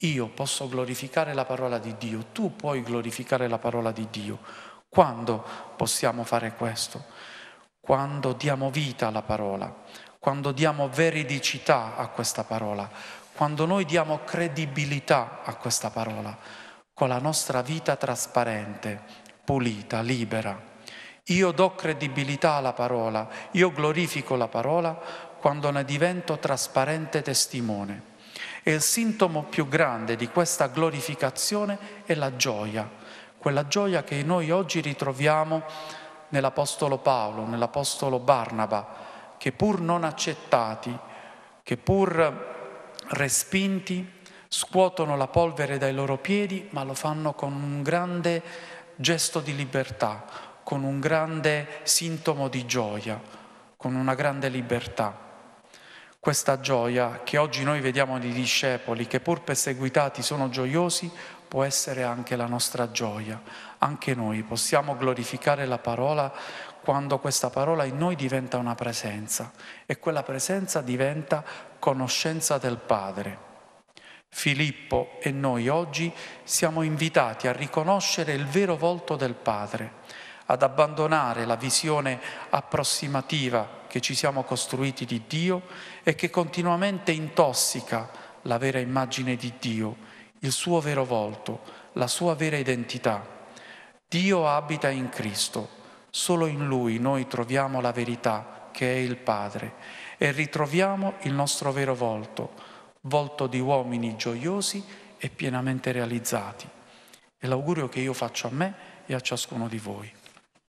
Io posso glorificare la parola di Dio, tu puoi glorificare la parola di Dio. Quando possiamo fare questo? Quando diamo vita alla parola, quando diamo veridicità a questa parola, quando noi diamo credibilità a questa parola, con la nostra vita trasparente, pulita, libera. Io do credibilità alla parola, io glorifico la parola quando ne divento trasparente testimone. E il sintomo più grande di questa glorificazione è la gioia, quella gioia che noi oggi ritroviamo nell'Apostolo Paolo, nell'Apostolo Barnaba, che pur non accettati, che pur respinti, scuotono la polvere dai loro piedi, ma lo fanno con un grande gesto di libertà, con un grande sintomo di gioia, con una grande libertà. Questa gioia che oggi noi vediamo nei discepoli, che pur perseguitati sono gioiosi, può essere anche la nostra gioia. Anche noi possiamo glorificare la parola quando questa parola in noi diventa una presenza e quella presenza diventa conoscenza del Padre. Filippo e noi oggi siamo invitati a riconoscere il vero volto del Padre ad abbandonare la visione approssimativa che ci siamo costruiti di Dio e che continuamente intossica la vera immagine di Dio, il suo vero volto, la sua vera identità. Dio abita in Cristo, solo in Lui noi troviamo la verità che è il Padre e ritroviamo il nostro vero volto, volto di uomini gioiosi e pienamente realizzati. È l'augurio che io faccio a me e a ciascuno di voi.